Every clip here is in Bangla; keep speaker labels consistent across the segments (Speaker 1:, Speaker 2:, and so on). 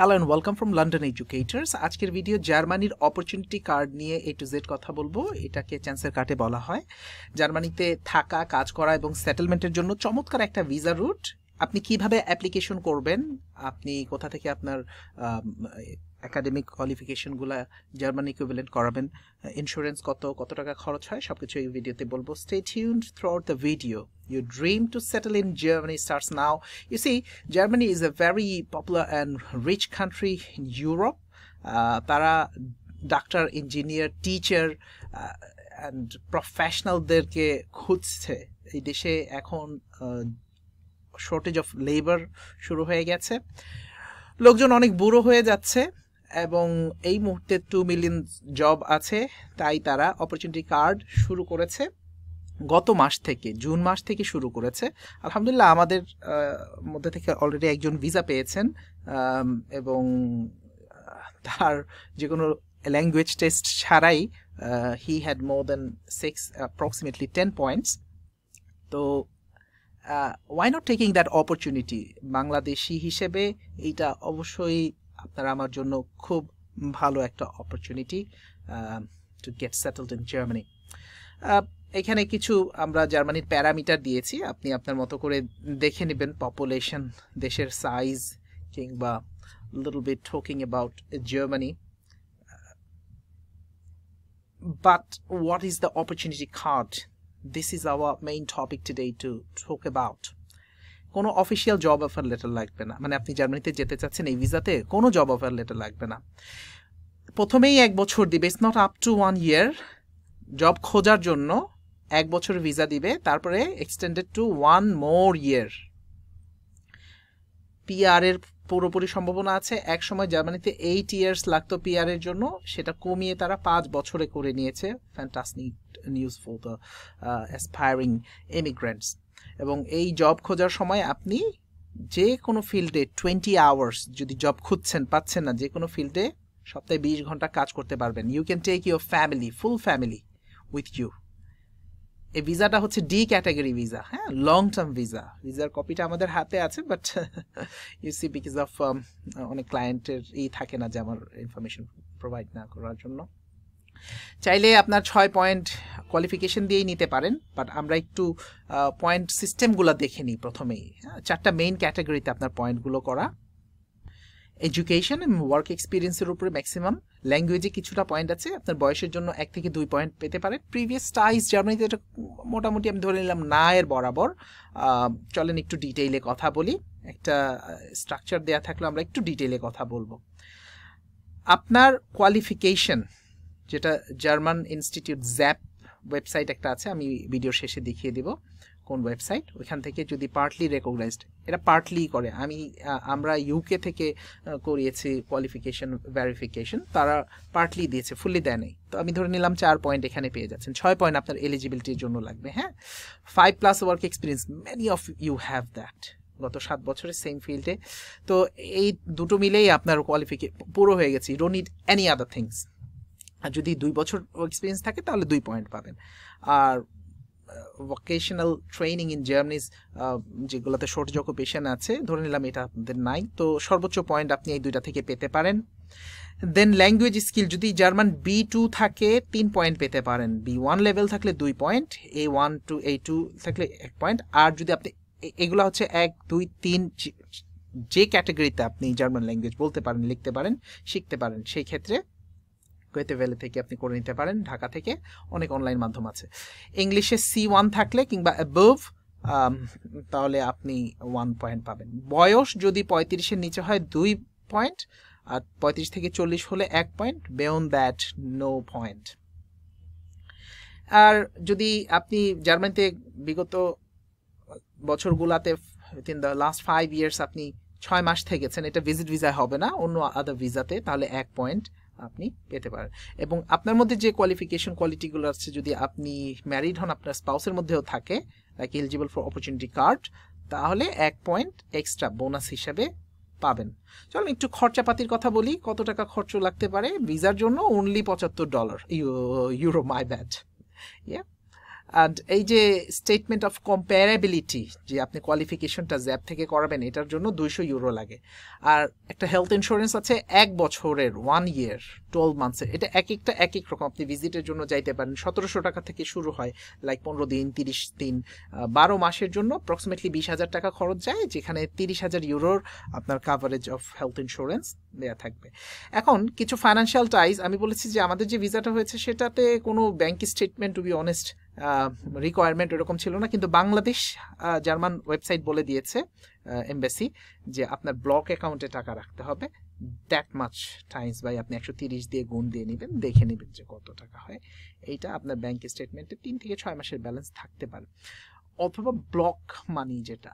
Speaker 1: Hello and welcome from London educators আজকের ভিডিও জার্মানির অপরচুনিটি কার্ড নিয়ে এ টু জেড কথা বলবো এটাকে চ্যান্সের কার্ডে বলা হয় জার্মানিতে থাকা কাজ করা এবং সেটেলমেন্টের জন্য চমৎকার একটা ভিসা রুট আপনি কিভাবে অ্যাপ্লিকেশন করবেন আপনি কোথা থেকে আপনার অ্যাকাডেমিক কোয়ালিফিকেশনগুলো জার্মানি ইকুইভ্যালেন্ট করাবেন ইন্স্যুরেন্স কত কত টাকা খরচ হয় সব কিছু এই ভিডিওতে বলবো stay tuned throughout the video you dream to settle in Germany starts now you see Germany is a very popular and rich country in Europe তারা ডাক্তার ইঞ্জিনিয়ার টিচার অ্যান্ড প্রফেশনালদেরকে খুঁজছে এই দেশে এখন শর্টেজ অফ লেবার শুরু হয়ে গেছে লোকজন অনেক বুড়ো হয়ে যাচ্ছে এবং এই মুহূর্তে টু মিলিয়ন জব আছে তাই তারা অপরচুনিটি কার্ড শুরু করেছে গত মাস থেকে জুন মাস থেকে শুরু করেছে আলহামদুলিল্লাহ আমাদের মধ্যে থেকে অলরেডি একজন ভিসা পেয়েছেন এবং তার যে কোনো ল্যাঙ্গুয়েজ টেস্ট ছাড়াই he had more than six approximately ten points তো why not taking that opportunity Bangladeshi হিসেবে এইটা অবশ্যই আপনারা আমার জন্য খুব ভালো একটা opportunity to get settled in Germany এখানে কিছু আমরা জার্মানির প্যারামিটার দিয়েছি আপনি আপনার মতো করে দেখে নেবেন পপুলেশন দেশের সাইজ কিংবা little bit talking about Germany but what is the opportunity card this is our main topic today to talk about. কোনো অফিসিয়াল জব অফার লেটার লাগবে না মানে আপনি জার্মানিতে যেতে চাচ্ছেন এই ভিসাতে কোনো জব অফার লেটার লাগবে না প্রথমেই এক বছর দিবে it's not up to one year job খোঁজার জন্য এক বছর ভিসা দিবে তারপরে extended to one more year PR এর পুরোপুরি সম্ভাবনা আছে এক সময় জার্মানিতে এইট ইয়ার্স লাগতো পিআর এর জন্য সেটা কমিয়ে তারা পাঁচ বছরে করে নিয়েছে fantastic news for the aspiring emigrants এবং এই জব খোঁজার সময় আপনি যে কোনো ফিল্ডে টোয়েন্টি আওয়ার্স যদি জব খুঁজছেন পাচ্ছেন না যে কোনো ফিল্ডে সপ্তাহে বিশ ঘন্টা কাজ করতে পারবেন you can take your family full family with you এই ভিসাটা হচ্ছে ডি ক্যাটাগরি ভিসা হ্যাঁ লং টার্ম ভিসা ভিসার কপিটা আমাদের হাতে আছে but you see because of অনেক ক্লায়েন্টের ই থাকে না যে আমার ইনফরমেশন প্রোভাইড না করার জন্য চাইলে আপনার ছয় পয়েন্ট কোয়ালিফিকেশন দিয়েই নিতে পারেন বাট আমরা একটু পয়েন্ট সিস্টেমগুলো দেখে নিই প্রথমেই হ্যাঁ, চারটা মেইন ক্যাটাগরিতে আপনার পয়েন্টগুলো করা এডুকেশন ওয়ার্ক এক্সপিরিয়েন্সের উপরে ম্যাক্সিমাম ল্যাঙ্গুয়েজে কিছুটা পয়েন্ট আছে আপনার বয়সের জন্য এক থেকে দুই পয়েন্ট পেতে পারেন প্রিভিয়াস টাইস জার্মানিতে এটা মোটামুটি আমি ধরে নিলাম না এর বরাবর চলেন একটু ডিটেইলে কথা বলি একটা স্ট্রাকচার দেওয়া থাকলে আমরা একটু ডিটেইলে কথা বলবো আপনার কোয়ালিফিকেশন যেটা জার্মান ইনস্টিটিউট জ্যাপ ওয়েবসাইট একটা আছে আমি ভিডিও শেষে দেখিয়ে দেব কোন ওয়েবসাইট ওইখান থেকে যদি পার্টলি রেকগনাইজড এটা পার্টলি করে আমি আমরা ইউকে থেকে করিয়েছি কোয়ালিফিকেশন ভ্যারিফিকেশন তারা পার্টলি দিয়েছে ফুললি দেয় নেই তো আমি ধরে নিলাম চার পয়েন্ট এখানে পেয়ে যাচ্ছেন ছয় পয়েন্ট আপনার এলিজিবিলিটির জন্য লাগবে হ্যাঁ five plus work experience many of you have that গত সাত বছরের সেম ফিল্ডে তো এই দুটো মিলেই আপনার কোয়ালিফিকে পুরো হয়ে গেছে don't need any other things আর যদি দুই বছর এক্সপিরিয়েন্স থাকে তাহলে দুই পয়েন্ট পাবেন আর ভোকেশনাল ট্রেনিং ইন জার্নিস যেগুলোতে শর্ট পেশেন আছে ধরে নিলাম এটা আপনাদের নাই তো সর্বোচ্চ পয়েন্ট আপনি এই দুইটা থেকে পেতে পারেন দেন ল্যাঙ্গুয়েজ স্কিল যদি জার্মান বি টু থাকে তিন পয়েন্ট পেতে পারেন বি ওয়ান লেভেল থাকলে দুই point A one two A two থাকলে এক পয়েন্ট আর যদি আপনি এগুলো হচ্ছে এক দুই তিন যে ক্যাটাগরিতে আপনি জার্মান ল্যাঙ্গুয়েজ বলতে পারেন লিখতে পারেন শিখতে পারেন সেই ক্ষেত্রে কোয়েতে ভ্যালি থেকে আপনি করে নিতে পারেন ঢাকা থেকে অনেক অনলাইন মাধ্যম আছে ইংলিশে সি ওয়ান থাকলে কিংবা অ্যাবোভ তাহলে আপনি ওয়ান পয়েন্ট পাবেন বয়স যদি পঁয়ত্রিশের নিচে হয় দুই পয়েন্ট আর পঁয়ত্রিশ থেকে চল্লিশ হলে এক point beyond that no point আর যদি আপনি জার্মানিতে বিগত বছরগুলাতে in the last five years আপনি ছয় মাস থেকেছেন এটা ভিজিট ভিসা হবে না অন্য আদার ভিসাতে তাহলে এক পয়েন্ট আপনি পেতে পারেন এবং আপনার মধ্যে যে কোয়ালিফিকেশন কোয়ালিটিগুলো আছে যদি আপনি ম্যারিড হন আপনার স্পাউসের মধ্যেও থাকে like eligible for opportunity card তাহলে এক পয়েন্ট এক্সট্রা বোনাস হিসাবে পাবেন চলুন একটু খরচাপাতির কথা বলি কত টাকা খরচ লাগতে পারে ভিসার জন্য অনলি পঁচাত্তর dollar euro my bad yeah আর এই যে স্টেটমেন্ট অফ কম্প্যারেবিলিটি যে আপনি কোয়ালিফিকেশনটা জ্যাপ থেকে করাবেন এটার জন্য দুইশো ইউরো লাগে আর একটা হেলথ ইন্স্যুরেন্স আছে এক বছরের ওয়ান ইয়ার টুয়েলভ মান্থসের এটা এক একটা এক এক রকম আপনি ভিজিটের জন্য যাইতে পারেন সতেরোশো টাকা থেকে শুরু হয় লাইক পনেরো দিন তিরিশ দিন বারো মাসের জন্য অ্যাপ্রক্সিমেটলি বিশ হাজার টাকা খরচ যায় যেখানে তিরিশ হাজার ইউরোর আপনার কাভারেজ অফ হেলথ ইন্স্যুরেন্স দেওয়া থাকবে এখন কিছু ফাইন্যান্সিয়াল টাইজ আমি বলেছি যে আমাদের যে ভিসাটা হয়েছে সেটাতে কোনো bank statement to be honest requirement এরকম ছিল না কিন্তু বাংলাদেশ জার্মান ওয়েবসাইট বলে দিয়েছে এমবেসি যে আপনার ব্লক অ্যাকাউন্টে টাকা রাখতে হবে দ্যাট মাচ টাইমস বাই আপনি একশো তিরিশ দিয়ে গুণ দিয়ে নেবেন দেখে নেবেন যে কত টাকা হয় এইটা আপনার ব্যাংক স্টেটমেন্টে তিন থেকে ছয় মাসের ব্যালেন্স থাকতে পারে অথবা ব্লক মানি যেটা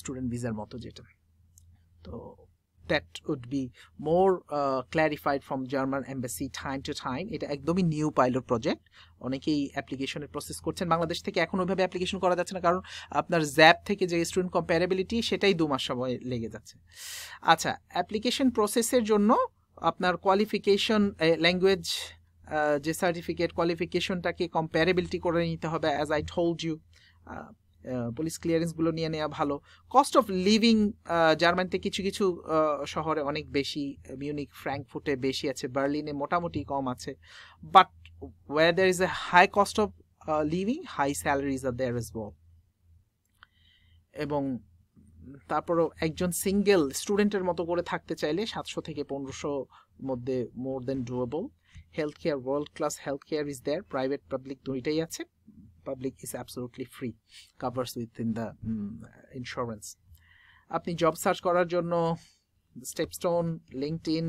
Speaker 1: স্টুডেন্ট ভিসার মতো যেটা তো that would be more uh, clarified from German embassy time to time এটা একদমই নিউ পাইলট প্রজেক্ট অনেকেই অ্যাপ্লিকেশনের প্রসেস করছেন বাংলাদেশ থেকে এখন ওইভাবে অ্যাপ্লিকেশন করা যাচ্ছে না কারণ আপনার জ্যাপ থেকে যে স্টুডেন্ট কম্প্যারেবিলিটি সেটাই দু মাস সময় লেগে যাচ্ছে আচ্ছা অ্যাপ্লিকেশন প্রসেসের জন্য আপনার কোয়ালিফিকেশন ল্যাঙ্গুয়েজ যে সার্টিফিকেট কোয়ালিফিকেশনটাকে কম্প্যারেবিলিটি করে নিতে হবে as I told you police ক্লিয়ারেন্সগুলো নিয়ে নেওয়া ভালো কস্ট অফ লিভিং জার্মানিতে কিছু কিছু শহরে অনেক বেশি মিউনিক ফ্র্যাঙ্কফুটে বেশি আছে বার্লিনে মোটামুটি কম আছে but where there is a high cost of living high salaries আর দেয়ার ইজ ওয়েল এবং তারপরও একজন সিঙ্গেল স্টুডেন্টের মতো করে থাকতে চাইলে সাতশো থেকে পনেরোশো মধ্যে more than doable health care world class health care is there private public দুইটাই আছে public is absolutely free covers with in the insurance আপনি জব সার্চ করার জন্য স্টেপস্টোন লিঙ্কড ইন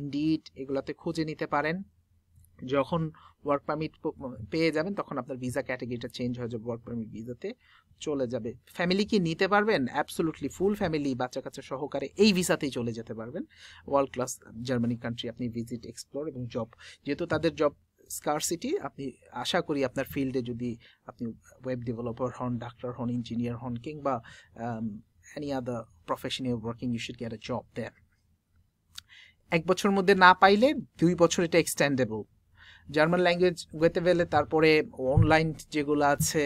Speaker 1: ইন্ডিড এগুলোতে খুঁজে নিতে পারেন যখন ওয়ার্ক পারমিট পেয়ে যাবেন তখন আপনার ভিসা ক্যাটাগরিটা চেঞ্জ হয়ে যাবে ওয়ার্ক পারমিট ভিসাতে চলে যাবে ফ্যামিলি কি নিতে পারবেন অ্যাবসলুটলি ফুল ফ্যামিলি বাচ্চা কাচ্চা সহকারে এই ভিসাতেই চলে যেতে পারবেন ওয়ার্ল্ড ক্লাস জার্মানি কান্ট্রি আপনি ভিজিট এক্সপ্লোর এবং জব যেহেতু তাদের জব স্কারসিটি আপনি আশা করি আপনার ফিল্ডে যদি আপনি ওয়েব ডেভেলপার হন ডাক্তার হন ইঞ্জিনিয়ার হন কিংবা অ্যানি আদার প্রফেশনে working you should get job then এক বছর মধ্যে না পাইলে দুই বছর এটা এক্সটেন্ডেবল জার্মান ল্যাঙ্গুয়েজ ওয়েতে গেলে তারপরে অনলাইন যেগুলো আছে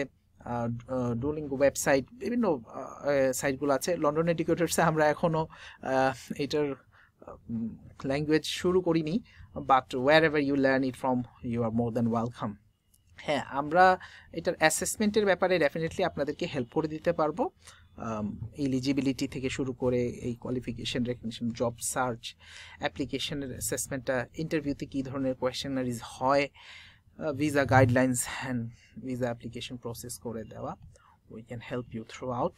Speaker 1: ডুলিং ওয়েবসাইট বিভিন্ন সাইটগুলো আছে লন্ডন এডুকেটার্সে আমরা এখনও এটার ল্যাঙ্গুয়েজ শুরু করিনি but wherever you learn it from you are more than welcome হ্যাঁ আমরা এটার অ্যাসেসমেন্টের ব্যাপারে ডেফিনেটলি আপনাদেরকে হেল্প করে দিতে পারবো এলিজিবিলিটি থেকে শুরু করে এই কোয়ালিফিকেশন রেকগনিশন জব সার্চ অ্যাপ্লিকেশনের অ্যাসেসমেন্টটা ইন্টারভিউতে কী ধরনের কোয়েশনারিজ হয় visa guidelines hand visa application process করে দেওয়া we can help you throughout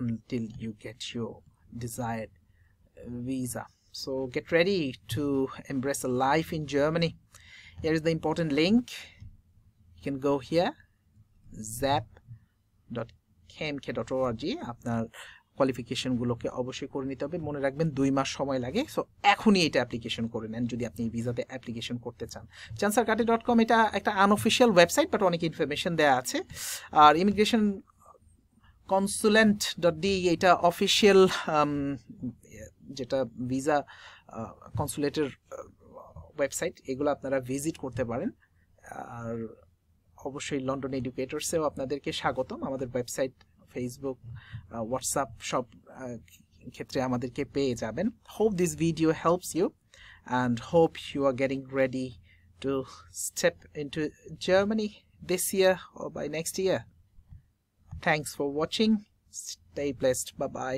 Speaker 1: until you get your desired visa. So get ready to embrace a life in Germany. Here is the important link. You can go here, zap.kmk.org. আপনার কোয়ালিফিকেশনগুলোকে অবশ্যই করে নিতে হবে মনে রাখবেন দুই মাস সময় লাগে সো এখনই এটা অ্যাপ্লিকেশন করে নেন যদি আপনি ভিসাতে অ্যাপ্লিকেশন করতে চান চ্যান্সার কাটি ডট কম এটা একটা আনঅফিসিয়াল ওয়েবসাইট বাট অনেক ইনফরমেশন দেওয়া আছে আর ইমিগ্রেশন কনসুলেন্ট ডট ডি এটা অফিসিয়াল যেটা ভিসা কনসুলেটের ওয়েবসাইট এগুলো আপনারা ভিজিট করতে পারেন আর অবশ্যই লন্ডন এডুকেটরসেও আপনাদেরকে স্বাগতম আমাদের ওয়েবসাইট ফেসবুক হোয়াটসঅ্যাপ সব ক্ষেত্রে আমাদেরকে পেয়ে যাবেন hope this video helps you and hope you are getting ready to step into Germany this year ও by next year thanks for watching stay blessed বা বাই